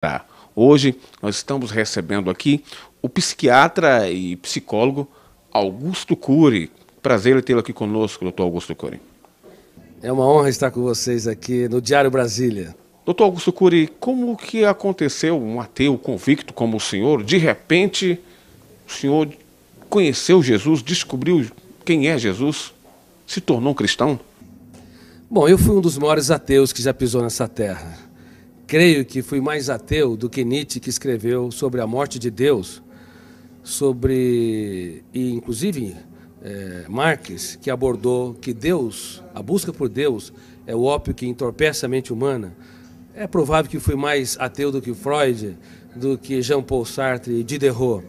Tá? Hoje nós estamos recebendo aqui o psiquiatra e psicólogo Augusto Cury. Prazer tê-lo aqui conosco, doutor Augusto Cury. É uma honra estar com vocês aqui no Diário Brasília. Doutor Augusto Cury, como que aconteceu um ateu convicto como o senhor, de repente, o senhor conheceu Jesus, descobriu quem é Jesus, se tornou um cristão? Bom, eu fui um dos maiores ateus que já pisou nessa terra Creio que fui mais ateu do que Nietzsche, que escreveu sobre a morte de Deus, sobre e inclusive é, Marx, que abordou que Deus, a busca por Deus, é o ópio que entorpece a mente humana. É provável que fui mais ateu do que Freud, do que Jean-Paul Sartre e Diderot.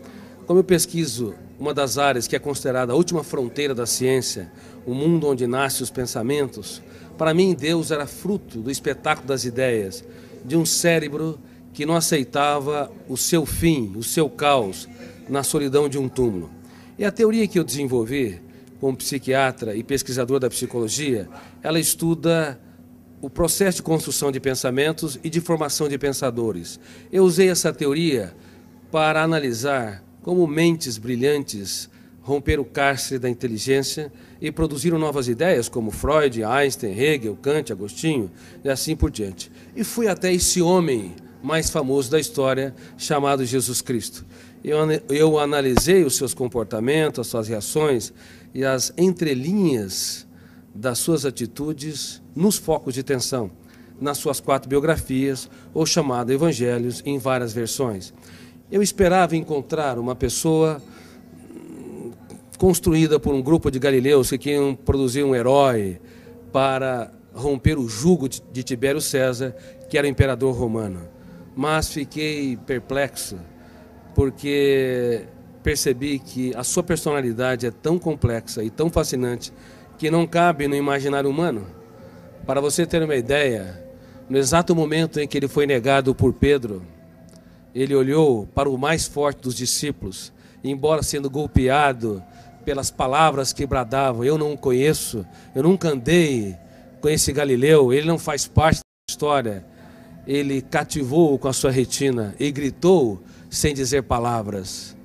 Como eu pesquiso uma das áreas que é considerada a última fronteira da ciência, o mundo onde nascem os pensamentos, para mim Deus era fruto do espetáculo das ideias de um cérebro que não aceitava o seu fim, o seu caos, na solidão de um túmulo. E a teoria que eu desenvolvi como psiquiatra e pesquisador da psicologia, ela estuda o processo de construção de pensamentos e de formação de pensadores. Eu usei essa teoria para analisar como mentes brilhantes romper o cárcere da inteligência e produziram novas ideias, como Freud, Einstein, Hegel, Kant, Agostinho e assim por diante. E fui até esse homem mais famoso da história, chamado Jesus Cristo. Eu, eu analisei os seus comportamentos, as suas reações e as entrelinhas das suas atitudes nos focos de tensão, nas suas quatro biografias, ou chamado Evangelhos, em várias versões. Eu esperava encontrar uma pessoa construída por um grupo de galileus que queriam produzir um herói para romper o jugo de Tibério César, que era imperador romano. Mas fiquei perplexo, porque percebi que a sua personalidade é tão complexa e tão fascinante que não cabe no imaginário humano. Para você ter uma ideia, no exato momento em que ele foi negado por Pedro, ele olhou para o mais forte dos discípulos, embora sendo golpeado, pelas palavras que bradavam: Eu não o conheço, eu nunca andei com esse Galileu, ele não faz parte da história. Ele cativou com a sua retina e gritou sem dizer palavras.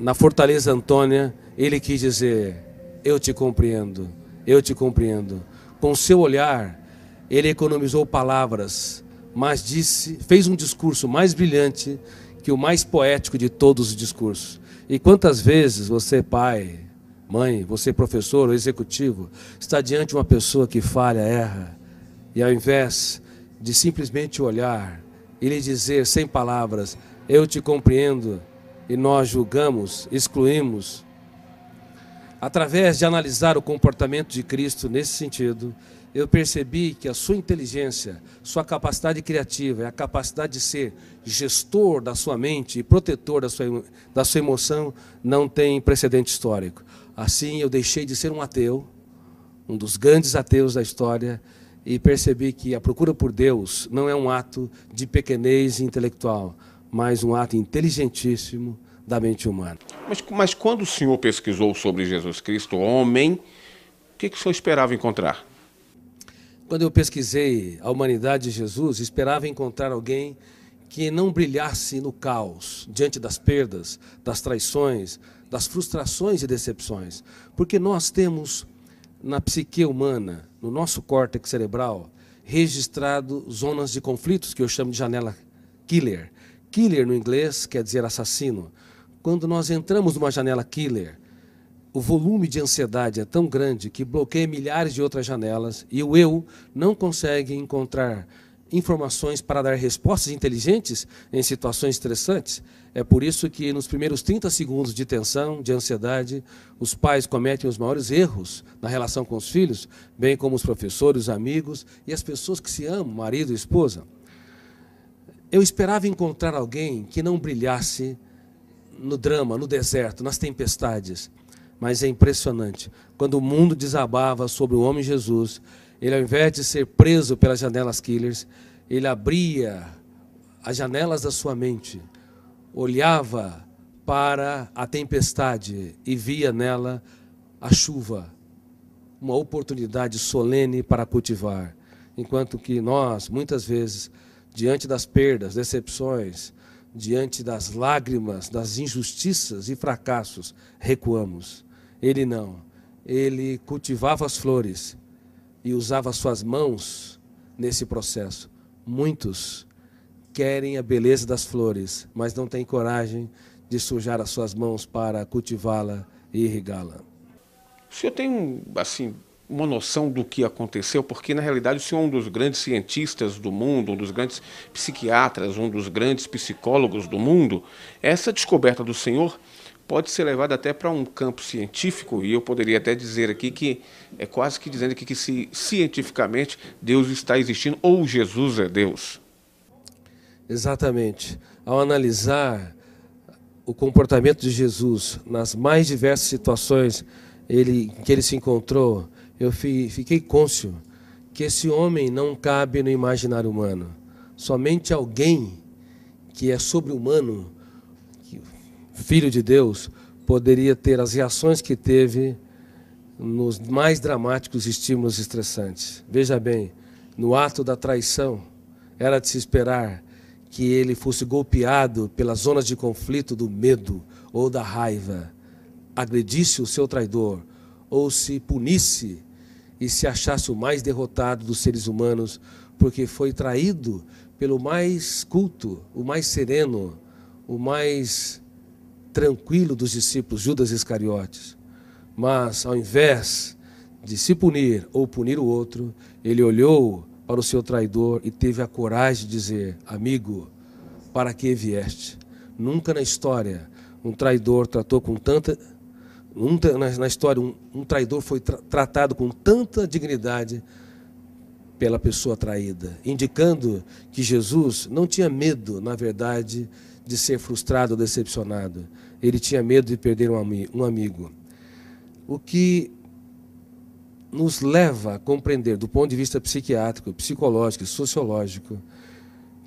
Na Fortaleza Antônia, ele quis dizer: Eu te compreendo, eu te compreendo. Com seu olhar, ele economizou palavras, mas disse, fez um discurso mais brilhante que o mais poético de todos os discursos. E quantas vezes você, pai, mãe, você, professor ou executivo, está diante de uma pessoa que falha, erra, e ao invés de simplesmente olhar e lhe dizer sem palavras, eu te compreendo, e nós julgamos, excluímos, através de analisar o comportamento de Cristo nesse sentido, eu percebi que a sua inteligência, sua capacidade criativa, a capacidade de ser gestor da sua mente e protetor da sua, da sua emoção não tem precedente histórico. Assim, eu deixei de ser um ateu, um dos grandes ateus da história, e percebi que a procura por Deus não é um ato de pequenez intelectual, mas um ato inteligentíssimo da mente humana. Mas, mas quando o senhor pesquisou sobre Jesus Cristo, homem, o que, que o senhor esperava encontrar? Quando eu pesquisei a humanidade de Jesus, esperava encontrar alguém que não brilhasse no caos, diante das perdas, das traições, das frustrações e decepções. Porque nós temos na psique humana, no nosso córtex cerebral, registrado zonas de conflitos que eu chamo de janela killer. Killer no inglês quer dizer assassino. Quando nós entramos numa janela killer, o volume de ansiedade é tão grande que bloqueia milhares de outras janelas e o eu não consegue encontrar informações para dar respostas inteligentes em situações estressantes. É por isso que nos primeiros 30 segundos de tensão, de ansiedade, os pais cometem os maiores erros na relação com os filhos, bem como os professores, os amigos e as pessoas que se amam, marido e esposa. Eu esperava encontrar alguém que não brilhasse no drama, no deserto, nas tempestades mas é impressionante. Quando o mundo desabava sobre o homem Jesus, ele, ao invés de ser preso pelas janelas killers, ele abria as janelas da sua mente, olhava para a tempestade e via nela a chuva, uma oportunidade solene para cultivar. Enquanto que nós, muitas vezes, diante das perdas, decepções, diante das lágrimas, das injustiças e fracassos, recuamos. Ele não. Ele cultivava as flores e usava suas mãos nesse processo. Muitos querem a beleza das flores, mas não têm coragem de sujar as suas mãos para cultivá-la e irrigá-la. O senhor tem assim, uma noção do que aconteceu? Porque, na realidade, o senhor é um dos grandes cientistas do mundo, um dos grandes psiquiatras, um dos grandes psicólogos do mundo. Essa descoberta do senhor pode ser levado até para um campo científico, e eu poderia até dizer aqui que é quase que dizendo aqui que se, cientificamente Deus está existindo ou Jesus é Deus. Exatamente. Ao analisar o comportamento de Jesus nas mais diversas situações ele, que ele se encontrou, eu fi, fiquei côncio que esse homem não cabe no imaginário humano. Somente alguém que é sobre-humano filho de Deus, poderia ter as reações que teve nos mais dramáticos estímulos estressantes. Veja bem, no ato da traição, era de se esperar que ele fosse golpeado pelas zonas de conflito do medo ou da raiva, agredisse o seu traidor ou se punisse e se achasse o mais derrotado dos seres humanos, porque foi traído pelo mais culto, o mais sereno, o mais tranquilo dos discípulos Judas Iscariotes. Mas, ao invés de se punir ou punir o outro, ele olhou para o seu traidor e teve a coragem de dizer: Amigo, para que vieste? Nunca na história um traidor tratou com tanta. na, história, um, um traidor foi tra tratado com tanta dignidade pela pessoa traída, indicando que Jesus não tinha medo, na verdade, de de ser frustrado ou decepcionado. Ele tinha medo de perder um, ami um amigo. O que nos leva a compreender, do ponto de vista psiquiátrico, psicológico, sociológico,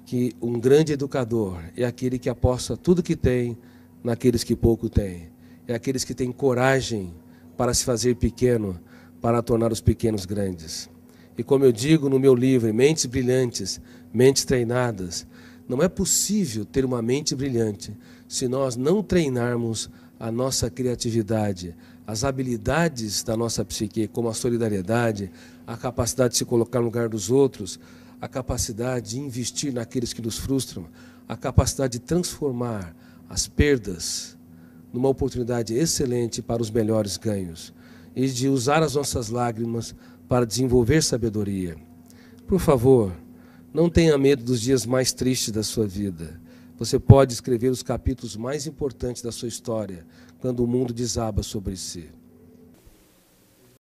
que um grande educador é aquele que aposta tudo que tem naqueles que pouco têm. É aqueles que têm coragem para se fazer pequeno, para tornar os pequenos grandes. E como eu digo no meu livro, mentes brilhantes, mentes treinadas, não é possível ter uma mente brilhante se nós não treinarmos a nossa criatividade, as habilidades da nossa psique, como a solidariedade, a capacidade de se colocar no lugar dos outros, a capacidade de investir naqueles que nos frustram, a capacidade de transformar as perdas numa oportunidade excelente para os melhores ganhos e de usar as nossas lágrimas para desenvolver sabedoria. Por favor, não tenha medo dos dias mais tristes da sua vida. Você pode escrever os capítulos mais importantes da sua história quando o mundo desaba sobre si.